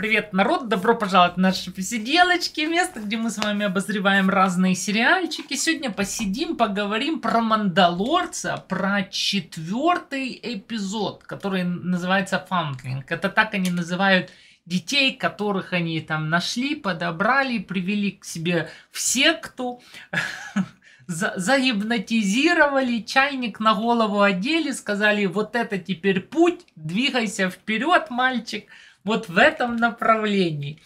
Привет, народ! Добро пожаловать на наши посиделочки, место, где мы с вами обозреваем разные сериальчики. Сегодня посидим, поговорим про Мандалорца, про четвертый эпизод, который называется Фанклинг. Это так они называют детей, которых они там нашли, подобрали, привели к себе в секту за загипнотизировали, чайник на голову одели, сказали, вот это теперь путь, двигайся вперед, мальчик вот в этом направлении.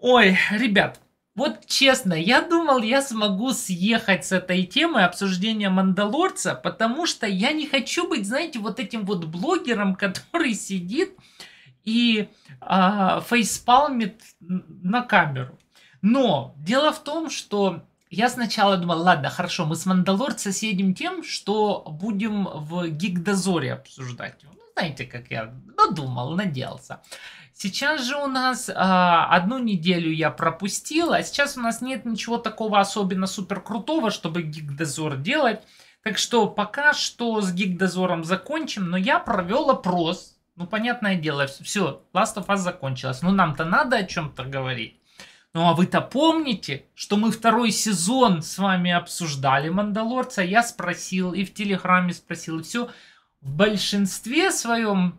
Ой, ребят, вот честно, я думал, я смогу съехать с этой темы обсуждения Мандалорца, потому что я не хочу быть, знаете, вот этим вот блогером, который сидит и а, фейспалмит на камеру. Но дело в том, что я сначала думал, ладно, хорошо, мы с Мандалорца съедем тем, что будем в Гигдозоре обсуждать знаете, как я надумал, надеялся. Сейчас же у нас э, одну неделю я пропустил, а сейчас у нас нет ничего такого особенно супер крутого, чтобы гигдозор делать. Так что пока что с гигдозором закончим, но я провел опрос. Ну, понятное дело, все, Last of Us закончилось. Ну, нам-то надо о чем-то говорить. Ну а вы-то помните, что мы второй сезон с вами обсуждали Мандалорца? Я спросил и в Телеграме спросил, и все в большинстве своем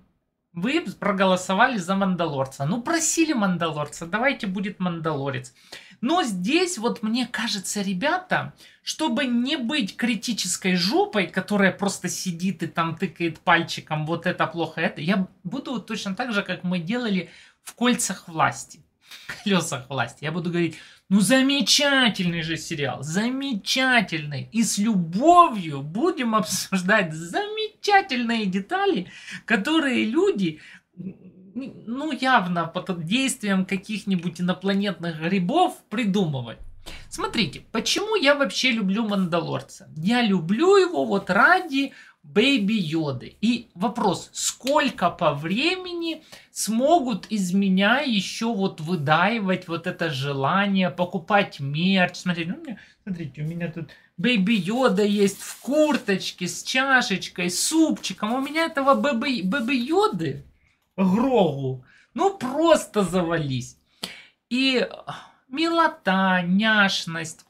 вы проголосовали за Мандалорца. Ну, просили Мандалорца, давайте будет Мандалорец. Но здесь вот мне кажется, ребята, чтобы не быть критической жопой, которая просто сидит и там тыкает пальчиком, вот это плохо, это, я буду точно так же, как мы делали в кольцах власти, колесах власти. Я буду говорить, ну замечательный же сериал, замечательный. И с любовью будем обсуждать замечательный замечательные детали, которые люди ну, явно под действием каких-нибудь инопланетных грибов придумывают. Смотрите, почему я вообще люблю Мандалорца? Я люблю его вот ради Бэйби Йоды. И вопрос, сколько по времени смогут из меня еще вот выдаивать вот это желание покупать мерч? Смотрите, ну, у меня, смотрите, у меня тут Бэйби Йода есть в курточке с чашечкой, с супчиком. А у меня этого Бэби, Йоды, Грогу, ну просто завались. И милота, няшность.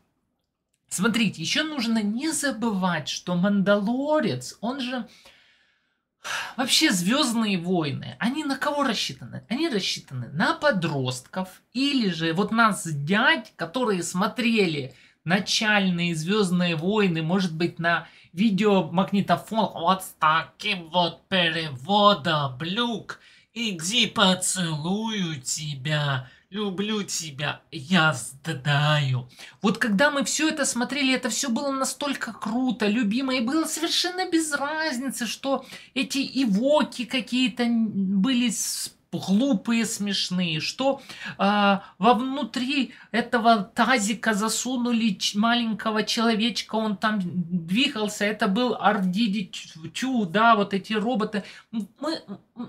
Смотрите, еще нужно не забывать, что Мандалорец, он же вообще Звездные войны, они на кого рассчитаны? Они рассчитаны на подростков или же вот нас дядь, которые смотрели начальные «Звездные войны», может быть, на видеомагнитофон вот с таким вот переводом «Люк, иди поцелую тебя», люблю тебя, я сдаю. Вот когда мы все это смотрели, это все было настолько круто, любимо, и было совершенно без разницы, что эти ивоки какие-то были с глупые, смешные, что э, внутри этого тазика засунули маленького человечка, он там двигался, это был Ардиди чу, да, вот эти роботы. Мы,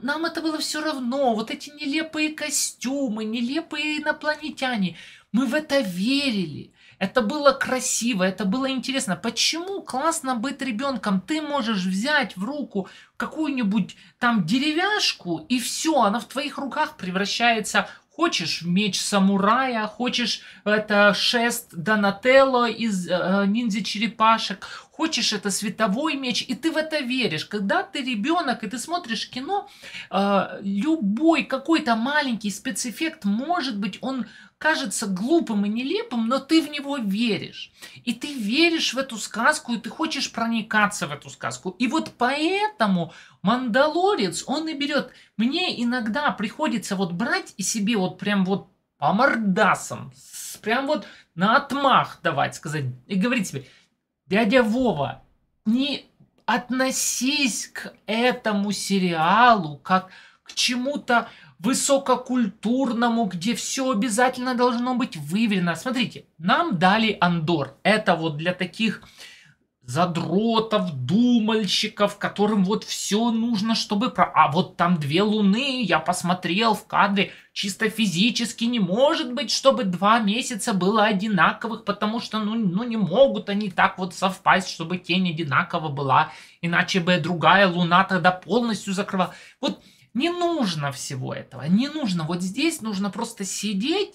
нам это было все равно, вот эти нелепые костюмы, нелепые инопланетяне. Мы в это верили. Это было красиво, это было интересно. Почему классно быть ребенком? Ты можешь взять в руку какую-нибудь там деревяшку, и все, она в твоих руках превращается Хочешь меч самурая, хочешь это шест Донателло из э, ниндзя-черепашек, хочешь это световой меч, и ты в это веришь. Когда ты ребенок, и ты смотришь кино, э, любой какой-то маленький спецэффект, может быть, он кажется глупым и нелепым, но ты в него веришь. И ты веришь в эту сказку, и ты хочешь проникаться в эту сказку. И вот поэтому мандалорец, он и берет. Мне иногда приходится вот брать и себе вот прям вот по мордасам, прям вот на отмах давать, сказать, и говорить себе, дядя Вова, не относись к этому сериалу как к чему-то высококультурному, где все обязательно должно быть выверено. Смотрите, нам дали Андор. Это вот для таких задротов, думальщиков, которым вот все нужно, чтобы... Про... А вот там две луны, я посмотрел в кадре, чисто физически не может быть, чтобы два месяца было одинаковых, потому что, ну, ну не могут они так вот совпасть, чтобы тень одинакова была, иначе бы другая луна тогда полностью закрывала. Вот не нужно всего этого, не нужно. Вот здесь нужно просто сидеть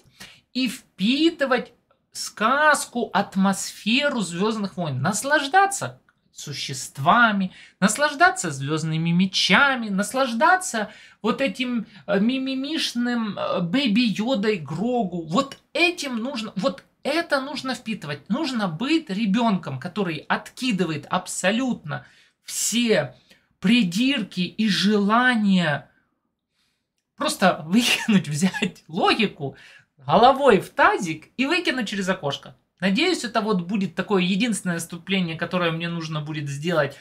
и впитывать сказку, атмосферу Звездных войн, наслаждаться существами, наслаждаться звездными мечами, наслаждаться вот этим э, мимимишным э, Бэби Йодой Грогу. Вот этим нужно, вот это нужно впитывать. Нужно быть ребенком, который откидывает абсолютно все придирки и желания Просто выкинуть, взять логику головой в тазик и выкинуть через окошко. Надеюсь, это вот будет такое единственное вступление, которое мне нужно будет сделать.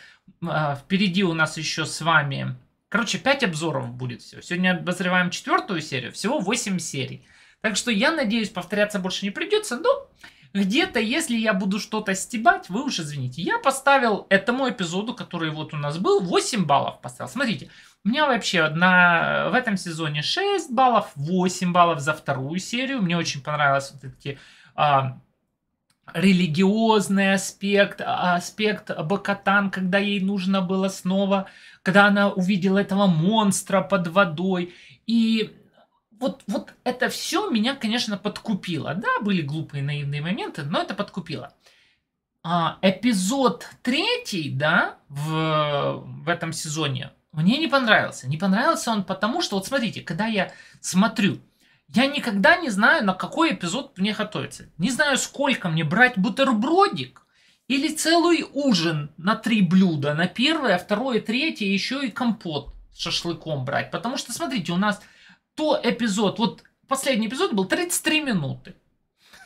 А, впереди у нас еще с вами... Короче, 5 обзоров будет все. Сегодня обозреваем четвертую серию, всего 8 серий. Так что я надеюсь, повторяться больше не придется, но где-то, если я буду что-то стебать, вы уж извините. Я поставил этому эпизоду, который вот у нас был, 8 баллов поставил. Смотрите, у меня вообще на, э, в этом сезоне 6 баллов, 8 баллов за вторую серию. Мне очень понравилось вот эти а, религиозный аспект, а, аспект Бакатан, когда ей нужно было снова, когда она увидела этого монстра под водой. И вот, вот это все меня, конечно, подкупило. Да, были глупые наивные моменты, но это подкупило. А, эпизод третий, да, в, в этом сезоне, мне не понравился. Не понравился он потому, что, вот смотрите, когда я смотрю, я никогда не знаю, на какой эпизод мне готовиться. Не знаю, сколько мне брать бутербродик или целый ужин на три блюда, на первое, второе, третье, еще и компот с шашлыком брать. Потому что, смотрите, у нас то эпизод, вот последний эпизод был 33 минуты.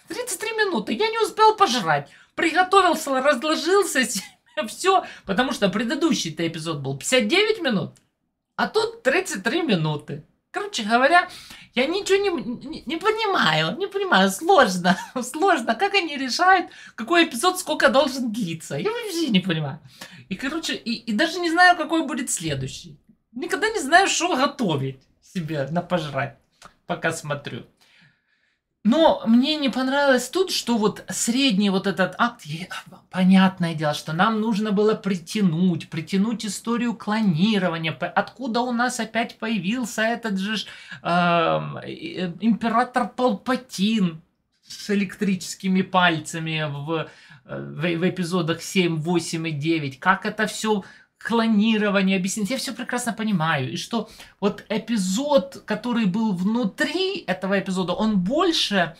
33 минуты, я не успел пожрать. Приготовился, разложился, Все, потому что предыдущий-то эпизод был 59 минут, а тут 33 минуты. Короче говоря, я ничего не, не, не понимаю, не понимаю, сложно, сложно, как они решают, какой эпизод сколько должен длиться. Я вообще не понимаю. И, короче, и, и даже не знаю, какой будет следующий. Никогда не знаю, что готовить себе на пожрать, пока смотрю. Но мне не понравилось тут, что вот средний вот этот акт, понятное дело, что нам нужно было притянуть, притянуть историю клонирования, откуда у нас опять появился этот же эм, э, император Палпатин с электрическими пальцами в, э, в, в эпизодах 7, 8 и 9, как это все клонирование, объяснить. Я все прекрасно понимаю. И что вот эпизод, который был внутри этого эпизода, он больше,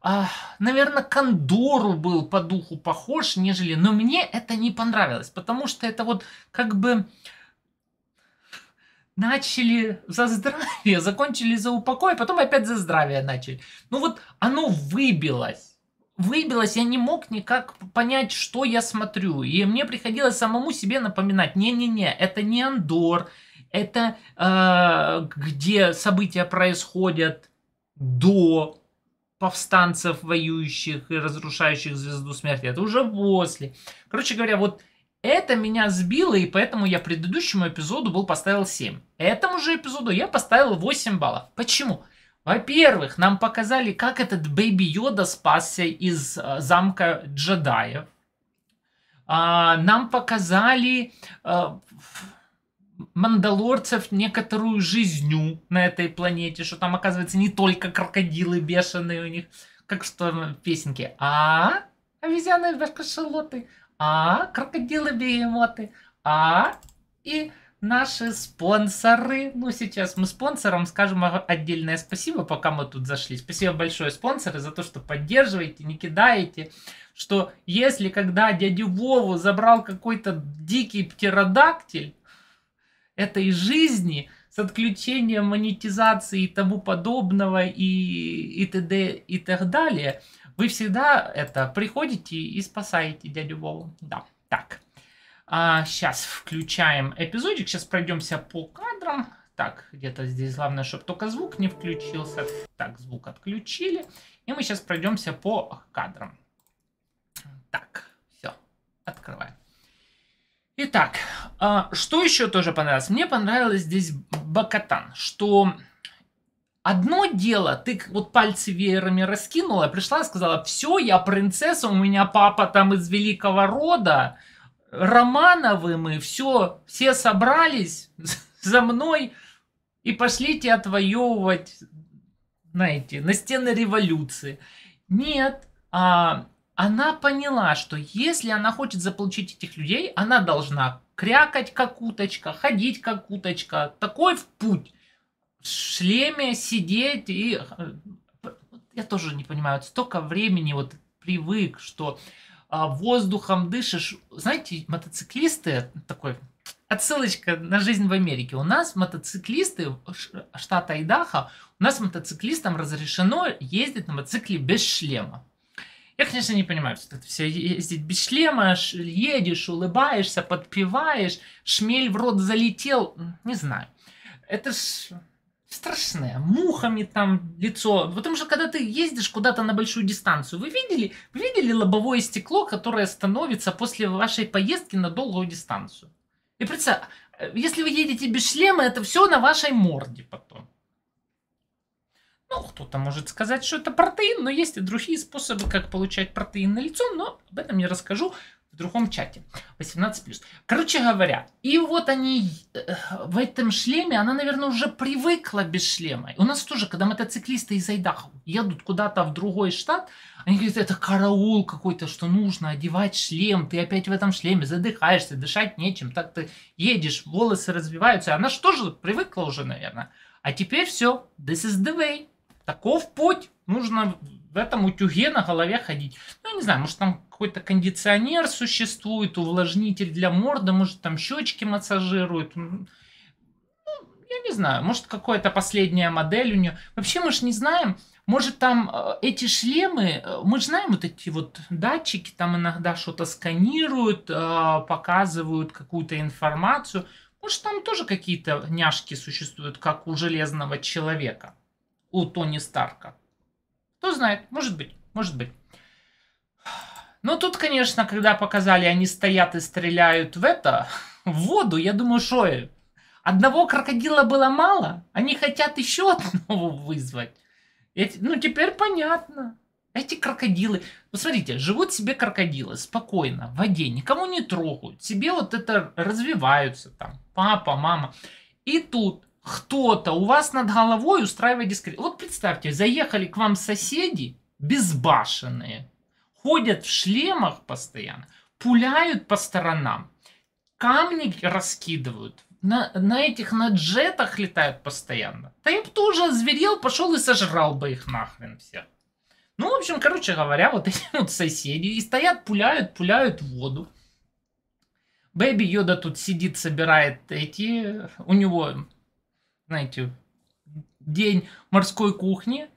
а, наверное, Кондору был по духу похож, нежели... Но мне это не понравилось, потому что это вот как бы начали за здравие, закончили за упокой, а потом опять за здравие начали. Ну вот оно выбилось выбилось, я не мог никак понять, что я смотрю. И мне приходилось самому себе напоминать, не-не-не, это не Андор, это э, где события происходят до повстанцев, воюющих и разрушающих звезду смерти. Это уже после. Короче говоря, вот это меня сбило, и поэтому я предыдущему эпизоду был поставил 7. Этому же эпизоду я поставил 8 баллов. Почему? Во-первых, нам показали, как этот Бэби Йода спасся из э, замка джедаев. А, нам показали э, мандалорцев некоторую жизнью на этой планете, что там, оказывается, не только крокодилы бешеные у них, как что песенки. А, обезьяны, башкашелоты, а, крокодилы, бегемоты, а, и наши спонсоры. Ну, сейчас мы спонсорам скажем отдельное спасибо, пока мы тут зашли. Спасибо большое, спонсоры, за то, что поддерживаете, не кидаете. Что если когда дядю Вову забрал какой-то дикий птеродактиль этой жизни с отключением монетизации и тому подобного и, и т.д. и так далее, вы всегда это приходите и спасаете дядю Вову. Да, так. А, сейчас включаем эпизодик, сейчас пройдемся по кадрам. Так, где-то здесь главное, чтобы только звук не включился. Так, звук отключили. И мы сейчас пройдемся по кадрам. Так, все, открываем. Итак, а, что еще тоже понравилось? Мне понравилось здесь Бакатан, что Одно дело, ты вот пальцы веерами раскинула, пришла и сказала, все, я принцесса, у меня папа там из великого рода, Романовым и все, все собрались за мной и пошлите отвоевывать, знаете, на стены революции. Нет, а, она поняла, что если она хочет заполучить этих людей, она должна крякать как уточка, ходить как уточка, такой в путь, в шлеме сидеть и... Э, я тоже не понимаю, столько времени вот привык, что а воздухом дышишь. Знаете, мотоциклисты такой отсылочка на жизнь в Америке. У нас мотоциклисты штата Айдаха, у нас мотоциклистам разрешено ездить на мотоцикле без шлема. Я, конечно, не понимаю, что это все ездить без шлема, едешь, улыбаешься, подпеваешь, шмель в рот залетел, не знаю. Это ж страшное, мухами там лицо. Потому что когда ты ездишь куда-то на большую дистанцию, вы видели, вы видели лобовое стекло, которое становится после вашей поездки на долгую дистанцию? И представь, э, если вы едете без шлема, это все на вашей морде потом. Ну, кто-то может сказать, что это протеин, но есть и другие способы, как получать протеин на лицо, но об этом я расскажу в другом чате. 18+. Короче говоря, и вот они э, в этом шлеме, она, наверное, уже привыкла без шлема. у нас тоже, когда мотоциклисты из Айдахо едут куда-то в другой штат, они говорят, это караул какой-то, что нужно одевать шлем, ты опять в этом шлеме задыхаешься, дышать нечем, так ты едешь, волосы развиваются. Она же тоже привыкла уже, наверное. А теперь все, this is the way, таков путь, нужно в этом утюге на голове ходить. Ну, не знаю, может, там какой-то кондиционер существует, увлажнитель для морда, может, там щечки массажируют. Ну, я не знаю, может, какая-то последняя модель у нее. Вообще, мы же не знаем, может, там э, эти шлемы, э, мы же знаем вот эти вот датчики, там иногда что-то сканируют, э, показывают какую-то информацию. Может, там тоже какие-то няшки существуют, как у Железного Человека, у Тони Старка. Кто знает, может быть, может быть. Но тут, конечно, когда показали, они стоят и стреляют в это, в воду, я думаю, что э, Одного крокодила было мало, они хотят еще одного вызвать. Эти, ну, теперь понятно. Эти крокодилы... Посмотрите, живут себе крокодилы спокойно, в воде, никому не трогают. Себе вот это развиваются там, папа, мама. И тут кто-то у вас над головой устраивает дискриминацию. Вот представьте, заехали к вам соседи безбашенные, ходят в шлемах постоянно, пуляют по сторонам, камни раскидывают, на, на этих на джетах летают постоянно. Да я бы тоже озверел, пошел и сожрал бы их нахрен всех. Ну, в общем, короче говоря, вот эти вот соседи и стоят, пуляют, пуляют воду. Бэби Йода тут сидит, собирает эти... У него знаете, день морской кухни,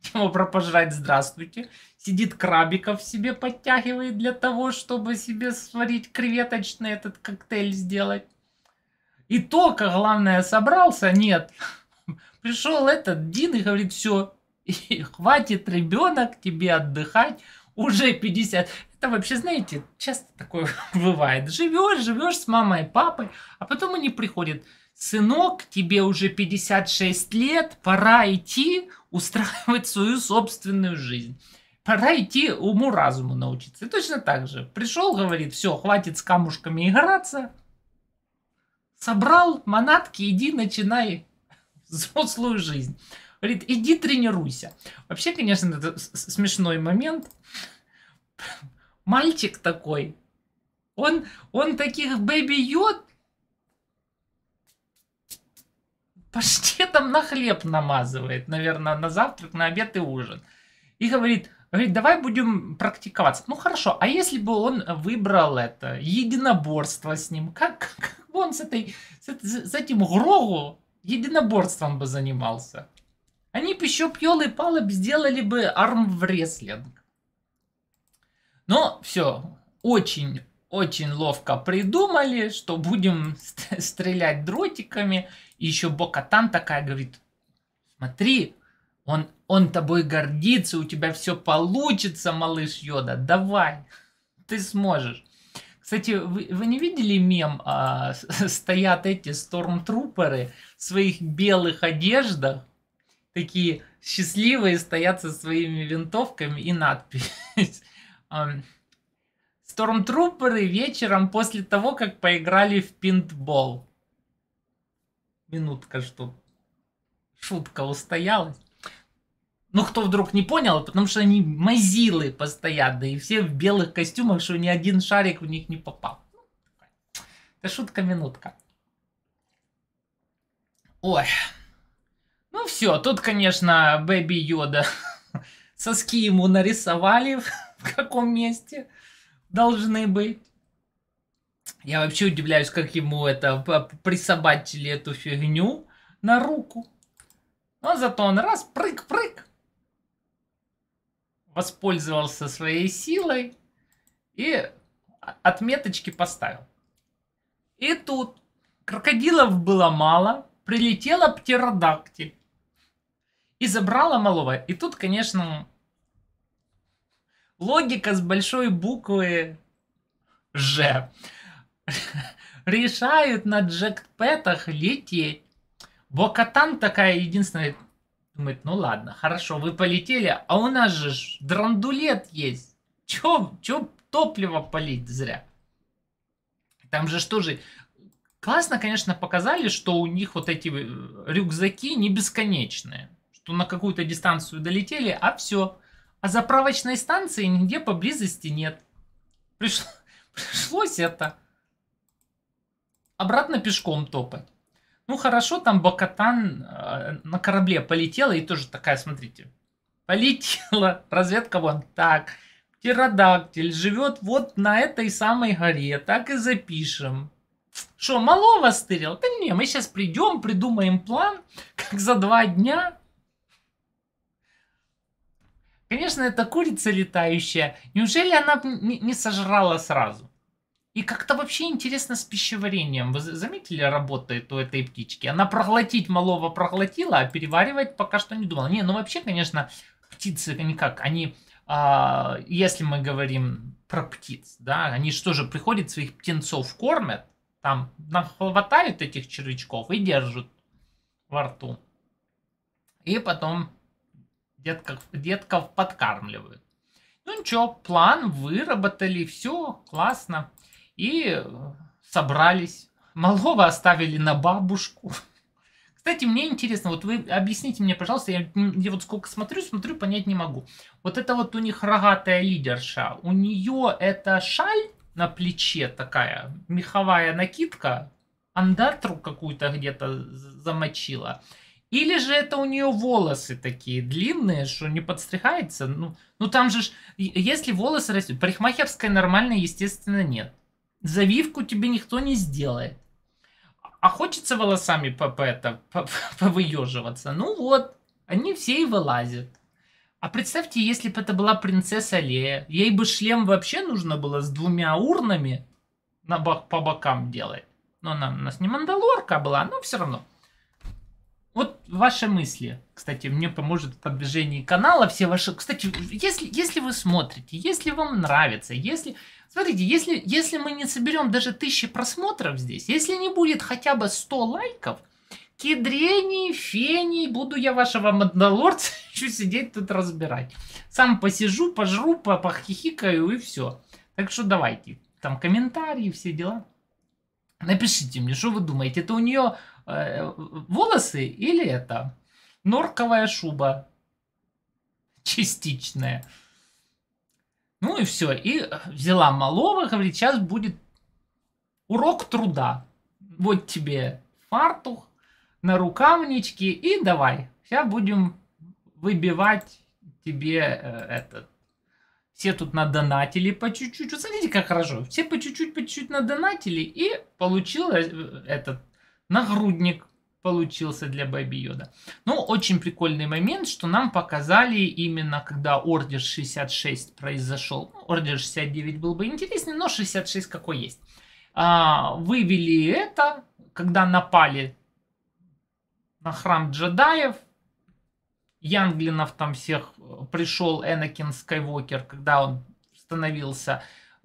тема про пожрать, здравствуйте. Сидит крабиков себе подтягивает для того, чтобы себе сварить креветочный этот коктейль сделать. И только, главное, собрался, нет. Пришел этот Дин и говорит, все, хватит ребенок тебе отдыхать, уже 50. Это вообще, знаете, часто такое бывает. Живешь, живешь с мамой и папой, а потом они приходят сынок, тебе уже 56 лет, пора идти устраивать свою собственную жизнь. Пора идти уму-разуму научиться. И точно так же. Пришел, говорит, все, хватит с камушками играться. Собрал манатки, иди начинай взрослую жизнь. Говорит, иди тренируйся. Вообще, конечно, это смешной момент. Мальчик такой, он, он таких бэби-йод паштетом на хлеб намазывает, наверное, на завтрак, на обед и ужин. И говорит, говорит, давай будем практиковаться. Ну хорошо, а если бы он выбрал это, единоборство с ним, как, как, бы он с, этой, с, с этим Грогу единоборством бы занимался? Они бы еще пьел и палоб сделали бы армврестлинг. Но все, очень, очень ловко придумали, что будем ст- стрелять дротиками. И еще Бокатан такая говорит, смотри, он, он тобой гордится, у тебя все получится, малыш Йода, давай, ты сможешь. Кстати, вы, вы не видели мем, а, стоят эти стормтруперы в своих белых одеждах, такие счастливые стоят со своими винтовками и надпись. Штормтруперы вечером после того, как поиграли в пинтбол. Минутка, что шутка устоялась. Ну, кто вдруг не понял, потому что они мазилы постоянно, и все в белых костюмах, что ни один шарик в них не попал. Это шутка-минутка. Ой. Ну все, тут, конечно, Бэби Йода. Соски ему нарисовали в каком месте должны быть. Я вообще удивляюсь, как ему это присобачили эту фигню на руку. Но зато он раз, прыг-прыг, воспользовался своей силой и отметочки поставил. И тут крокодилов было мало, прилетела птеродактиль и забрала малого. И тут, конечно, Логика с большой буквы Ж. Решают на джекпетах лететь. Бокатан такая единственная думает, ну ладно, хорошо, вы полетели, а у нас же драндулет есть. Чё, чё топливо полить зря? Там же что же... Классно, конечно, показали, что у них вот эти э, рюкзаки не бесконечные. Что на какую-то дистанцию долетели, а все а заправочной станции нигде поблизости нет. Приш... Пришлось это. Обратно пешком топать. Ну хорошо, там Бакатан э, на корабле полетела и тоже такая, смотрите. Полетела, разведка вон так. Птеродактиль живет вот на этой самой горе, так и запишем. Что, мало вас тырил? Да не, мы сейчас придем, придумаем план, как за два дня Конечно, это курица летающая. Неужели она не сожрала сразу? И как-то вообще интересно с пищеварением. Вы заметили, работает у этой птички? Она проглотить малого проглотила, а переваривать пока что не думала. Не, ну вообще, конечно, птицы никак. Они, а, если мы говорим про птиц, да, они что же приходят, своих птенцов кормят, там хватают этих червячков и держат во рту. И потом детков, детков подкармливают. Ну ничего, план выработали, все классно. И э, собрались. Малого оставили на бабушку. Кстати, мне интересно, вот вы объясните мне, пожалуйста, я, я вот сколько смотрю, смотрю, понять не могу. Вот это вот у них рогатая лидерша, у нее это шаль на плече такая, меховая накидка, андатру какую-то где-то замочила. Или же это у нее волосы такие длинные, что не подстригается. Ну, ну там же, ж, если волосы растут, парикмахерская нормальной, естественно, нет. Завивку тебе никто не сделает. А, а хочется волосами по по это, по повыеживаться. Ну вот, они все и вылазят. А представьте, если бы это была принцесса Лея, ей бы шлем вообще нужно было с двумя урнами на бок, по бокам делать. Но она у нас не Мандалорка была, но все равно. Вот ваши мысли, кстати, мне поможет в продвижении канала. Все ваши, кстати, если, если вы смотрите, если вам нравится, если, смотрите, если, если мы не соберем даже тысячи просмотров здесь, если не будет хотя бы 100 лайков, кедрений, феней, буду я вашего мандалорца еще сидеть тут разбирать. Сам посижу, пожру, похихикаю и все. Так что давайте, там комментарии, все дела. Напишите мне, что вы думаете, это у нее Э, волосы или это? Норковая шуба. Частичная. Ну и все. И э, взяла малого, говорит, сейчас будет урок труда. Вот тебе фартух, на рукавнички и давай. Сейчас будем выбивать тебе э, этот. Все тут надонатили по чуть-чуть. Вот смотрите, как хорошо. Все по чуть-чуть, по чуть-чуть надонатили и получилось этот нагрудник получился для Бэби Йода. Ну, очень прикольный момент, что нам показали именно, когда Ордер 66 произошел. Ну, ордер 69 был бы интереснее, но 66 какой есть. А, вывели это, когда напали на храм джедаев, Янглинов там всех э, пришел Энакин Скайуокер, когда он становился э,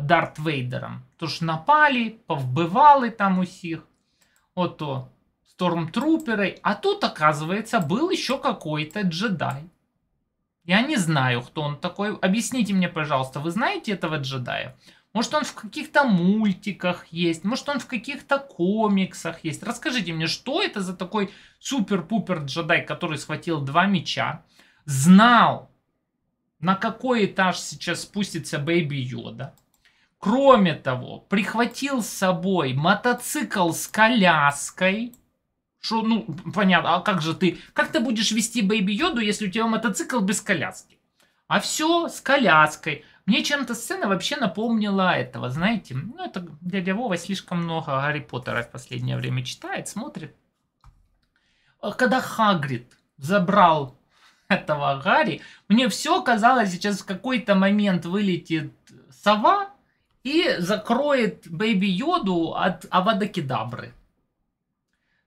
Дарт Вейдером. Тоже напали, повбывалы там усіх. Ото Стормтруперы. А тут, оказывается, был еще какой-то джедай. Я не знаю, кто он такой. Объясните мне, пожалуйста, вы знаете этого джедая? Может, он в каких-то мультиках есть? Может, он в каких-то комиксах есть? Расскажите мне, что это за такой супер-пупер джедай, который схватил два меча, знал, на какой этаж сейчас спустится Бэйби Йода, Кроме того, прихватил с собой мотоцикл с коляской. Что, ну, понятно, а как же ты, как ты будешь вести Бэйби Йоду, если у тебя мотоцикл без коляски? А все с коляской. Мне чем-то сцена вообще напомнила этого, знаете, ну это дядя Вова слишком много Гарри Поттера в последнее время читает, смотрит. А когда Хагрид забрал этого Гарри, мне все казалось, сейчас в какой-то момент вылетит сова, и закроет Бэйби Йоду от Авадокедабры.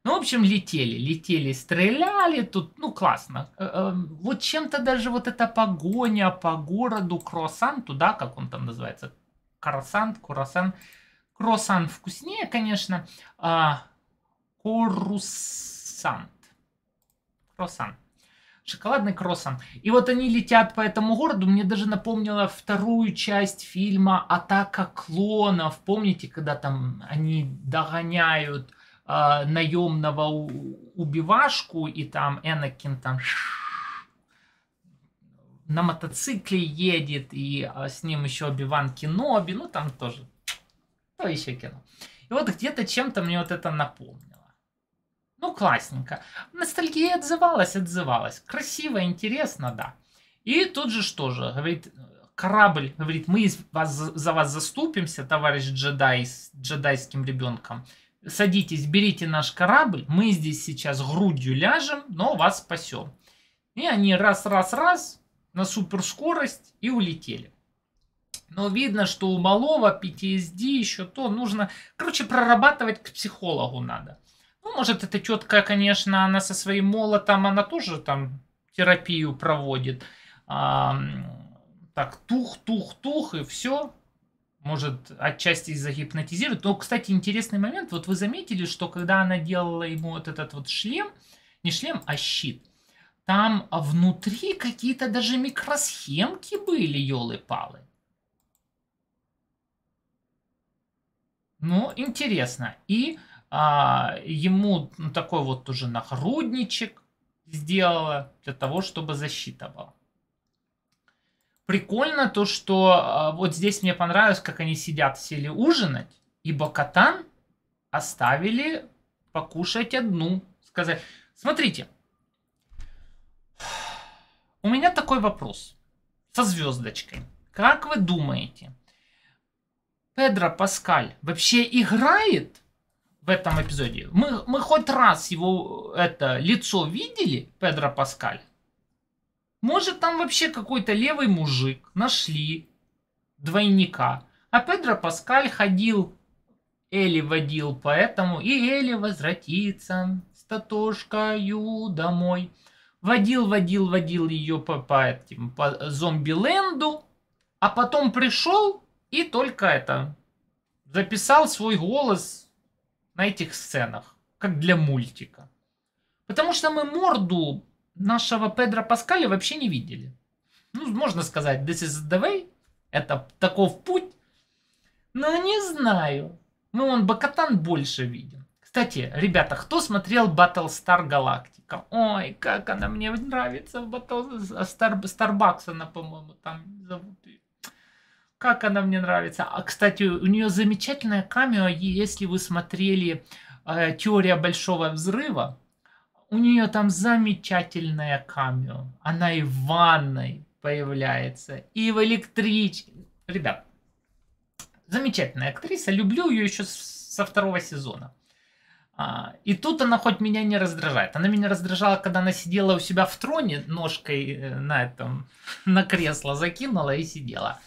Ну, в общем, летели, летели, стреляли тут, ну, классно. Э, э, вот чем-то даже вот эта погоня по городу Круассан, да, как он там называется, Карасан, Круассан, Круассан вкуснее, конечно, а Корусант. Круассан. Шоколадный кроссом. И вот они летят по этому городу. Мне даже напомнило вторую часть фильма «Атака клонов». Помните, когда там они догоняют э, наемного убивашку, и там Энакин там на мотоцикле едет, и а, с ним еще Обиван Киноби, ну там тоже, то ну, еще кино. И вот где-то чем-то мне вот это напомнило. Ну, классненько. Ностальгия отзывалась, отзывалась. Красиво, интересно, да. И тут же что же, говорит, корабль, говорит, мы вас, за вас заступимся, товарищ джедай, с джедайским ребенком. Садитесь, берите наш корабль, мы здесь сейчас грудью ляжем, но вас спасем. И они раз-раз-раз на суперскорость и улетели. Но видно, что у малого PTSD еще то нужно... Короче, прорабатывать к психологу надо. Ну, может, эта тетка, конечно, она со своим молотом, она тоже там терапию проводит. А, так, тух, тух, тух, и все. Может, отчасти загипнотизирует. Но, кстати, интересный момент. Вот вы заметили, что когда она делала ему вот этот вот шлем, не шлем, а щит, там внутри какие-то даже микросхемки были, елы-палы. Ну, интересно. И а, ему ну, такой вот уже нагрудничек сделала для того, чтобы защита была. Прикольно то, что а, вот здесь мне понравилось, как они сидят, сели ужинать, и Бакатан оставили покушать одну. Сказать, смотрите, у меня такой вопрос со звездочкой. Как вы думаете, Педро Паскаль вообще играет в этом эпизоде. Мы, мы хоть раз его это лицо видели, Педро Паскаль? Может, там вообще какой-то левый мужик нашли двойника. А Педро Паскаль ходил, Эли водил поэтому, и Эли возвратится с татошкою домой. Водил, водил, водил ее по, по, этим, по зомби-ленду, а потом пришел и только это записал свой голос на этих сценах, как для мультика. Потому что мы морду нашего Педро Паскаля вообще не видели. Ну, можно сказать, this is the way, это таков путь. Но не знаю. Мы он Бакатан больше видим. Кстати, ребята, кто смотрел Battlestar Galactica? Ой, как она мне нравится в Battlestar... Стар... Старбакс она, по-моему, там зовут ее. Как она мне нравится. А, кстати, у нее замечательная камера. если вы смотрели э, «Теория большого взрыва», у нее там замечательная камео. Она и в ванной появляется, и в электричке. Ребят, замечательная актриса. Люблю ее еще со второго сезона. А, и тут она хоть меня не раздражает. Она меня раздражала, когда она сидела у себя в троне, ножкой э, на этом, на кресло закинула и сидела.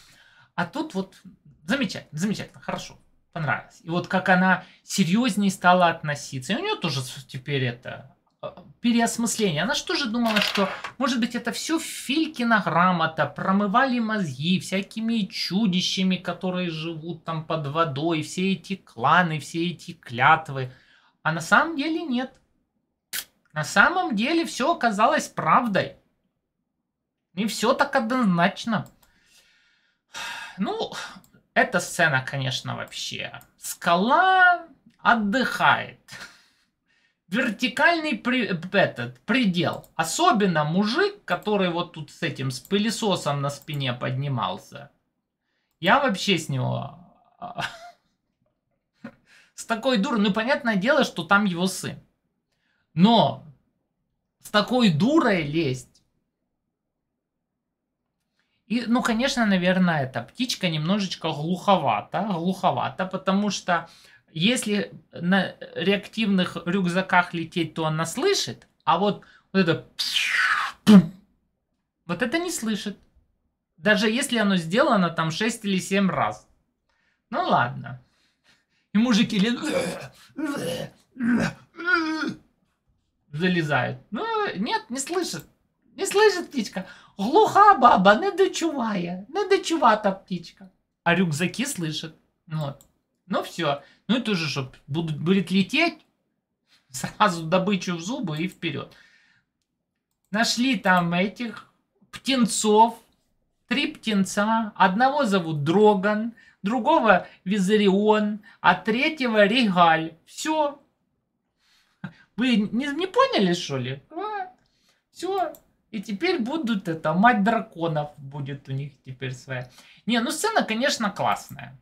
А тут вот замечательно, замечательно, хорошо, понравилось. И вот как она серьезнее стала относиться. И у нее тоже теперь это э, переосмысление. Она же тоже думала, что, может быть, это все Филькина грамота, промывали мозги всякими чудищами, которые живут там под водой, все эти кланы, все эти клятвы. А на самом деле нет. На самом деле все оказалось правдой. И все так однозначно. Ну, эта сцена, конечно, вообще. Скала отдыхает. Вертикальный при, этот, предел. Особенно мужик, который вот тут с этим, с пылесосом на спине поднимался. Я вообще с него... А, с такой дурой. Ну, понятное дело, что там его сын. Но с такой дурой лезть и, ну, конечно, наверное, эта птичка немножечко глуховата, глуховата, потому что если на реактивных рюкзаках лететь, то она слышит, а вот, вот это вот это не слышит. Даже если оно сделано там 6 или 7 раз. Ну ладно. И мужики залезают. Ну, нет, не слышит. Не слышит птичка. Глуха баба не дочуває, не дочувата птичка. А рюкзаки слышат. Ну вот. Ну все. Ну и тоже, чтобы будут, будет лететь, сразу добычу в зубы и вперед. Нашли там этих птенцов, три птенца. Одного зовут Дроган, другого Визарион, а третьего Регаль. Все. Вы не, не поняли, что ли? Все, и теперь будут это, мать драконов будет у них теперь своя. Не, ну сцена, конечно, классная.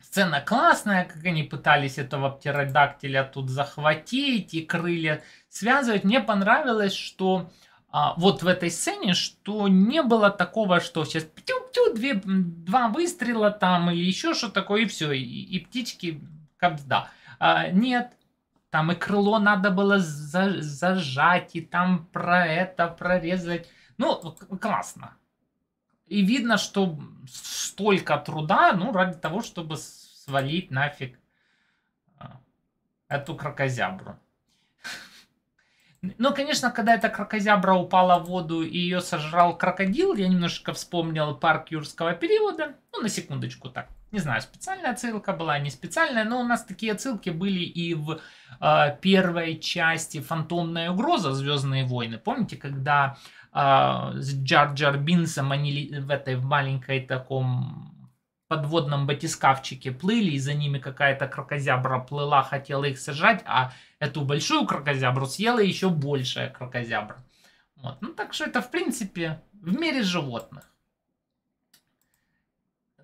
Сцена классная, как они пытались этого птеродактиля тут захватить и крылья связывать. Мне понравилось, что а, вот в этой сцене, что не было такого, что сейчас птю-птю, два выстрела там или еще что такое, и все, и, и птички капсда. А, нет, там и крыло надо было за- зажать, и там про это прорезать. Ну, классно. И видно, что столько труда, ну, ради того, чтобы свалить нафиг а, эту крокозябру. Ну, конечно, когда эта крокозябра упала в воду и ее сожрал крокодил, я немножко вспомнил парк юрского периода. Ну, на секундочку так не знаю, специальная отсылка была, не специальная, но у нас такие отсылки были и в э, первой части «Фантомная угроза. Звездные войны». Помните, когда э, с Джар Джар Бинсом они в этой в маленькой таком подводном батискафчике плыли, и за ними какая-то крокозябра плыла, хотела их сажать, а эту большую крокозябру съела еще большая крокозябра. Вот. Ну так что это в принципе в мире животных.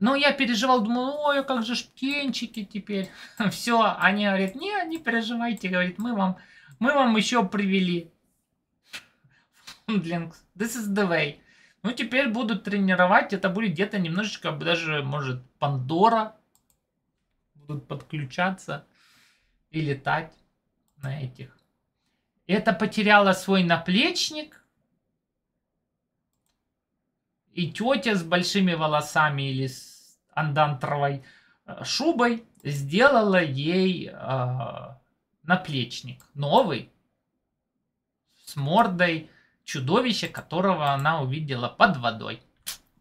Но я переживал, думал, ой, как же ж птенчики теперь. Все, они говорят, не, не переживайте, говорит, мы вам, мы вам еще привели. Фундлинг, this is the way. Ну, теперь будут тренировать, это будет где-то немножечко, даже, может, Пандора. Будут подключаться и летать на этих. Это потеряла свой наплечник. И тетя с большими волосами или с андантровой э, шубой сделала ей э, наплечник новый с мордой чудовища, которого она увидела под водой.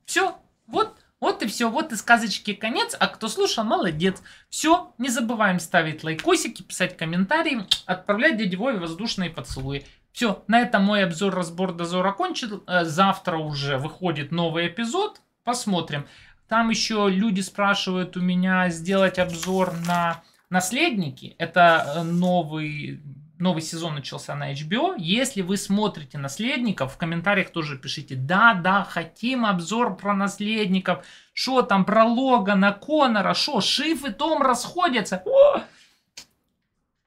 Все, вот, вот и все, вот и сказочки конец. А кто слушал, молодец. Все, не забываем ставить лайкосики, писать комментарии, отправлять дяде Вове воздушные поцелуи. Все, на этом мой обзор разбор дозора кончил. Э, завтра уже выходит новый эпизод. Посмотрим. Там еще люди спрашивают у меня сделать обзор на «Наследники». Это э, новый, новый сезон начался на HBO. Если вы смотрите «Наследников», в комментариях тоже пишите «Да, да, хотим обзор про «Наследников». Что там про Логана, Конора, что Шиф и Том расходятся. О!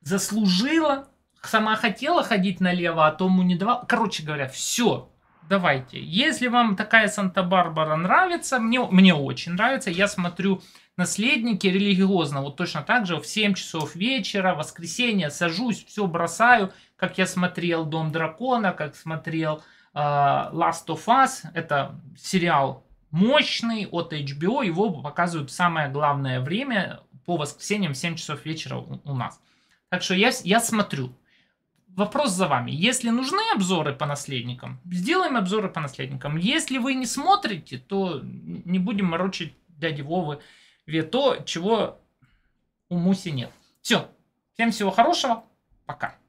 Заслужила, сама хотела ходить налево, а Тому не давала. Короче говоря, все давайте. Если вам такая Санта-Барбара нравится, мне, мне очень нравится, я смотрю наследники религиозно, вот точно так же в 7 часов вечера, воскресенье, сажусь, все бросаю, как я смотрел «Дом дракона», как смотрел э, «Last of Us», это сериал мощный от HBO, его показывают в самое главное время по воскресеньям в 7 часов вечера у, у нас. Так что я, я смотрю вопрос за вами. Если нужны обзоры по наследникам, сделаем обзоры по наследникам. Если вы не смотрите, то не будем морочить дяди Вовы вето, чего у Муси нет. Все. Всем всего хорошего. Пока.